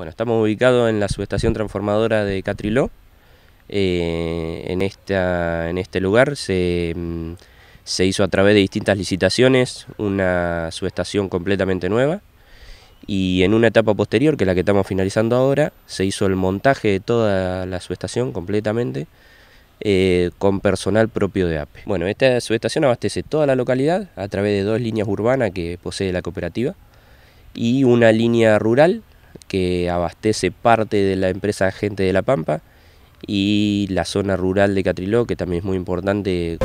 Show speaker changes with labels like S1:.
S1: Bueno, estamos ubicados en la subestación transformadora de Catriló. Eh, en, este lugar mm, se, hizo a través de distintas licitaciones una subestación completamente nueva y en una etapa posterior, que es la que estamos finalizando ahora, se hizo el montaje de toda la subestación completamente eh, con personal propio de APE. Bueno, esta subestación abastece toda la localidad a través de dos líneas urbanas que posee la cooperativa y una línea rural que abastece parte de la empresa Gente de la Pampa y la zona rural de Catriló, que también es muy importante.